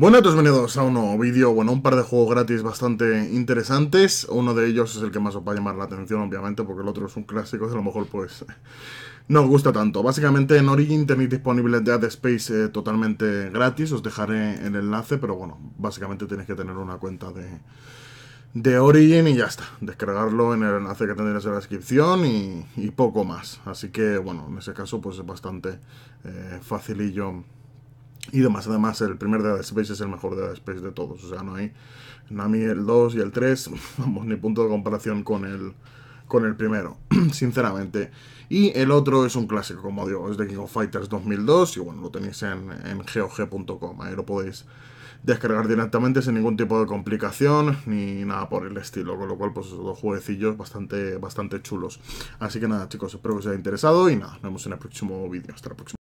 Bueno, todos bienvenidos a un nuevo vídeo, bueno, un par de juegos gratis bastante interesantes. Uno de ellos es el que más os va a llamar la atención, obviamente, porque el otro es un clásico, a lo mejor pues no os gusta tanto. Básicamente en Origin tenéis disponible Dead Space eh, totalmente gratis, os dejaré el enlace, pero bueno, básicamente tenéis que tener una cuenta de, de Origin y ya está. Descargarlo en el enlace que tendréis en la descripción y, poco más. Así que bueno, en ese caso pues es bastante eh, facilillo y demás. Además, el primer Dead Space es el mejor Dead Space de todos. O sea, no hay. A el 2 y el 3, vamos, ni punto de comparación con el, con el primero, sinceramente. Y el otro es un clásico, como digo, es de King of Fighters 2002. Y bueno, lo tenéis en, en GOG.com, ahí lo podéis descargar directamente sin ningún tipo de complicación ni nada por el estilo, con lo cual pues dos jueguecillos bastante, bastante chulos. Así que nada chicos, espero que os haya interesado y nada, nos vemos en el próximo vídeo, hasta la próxima.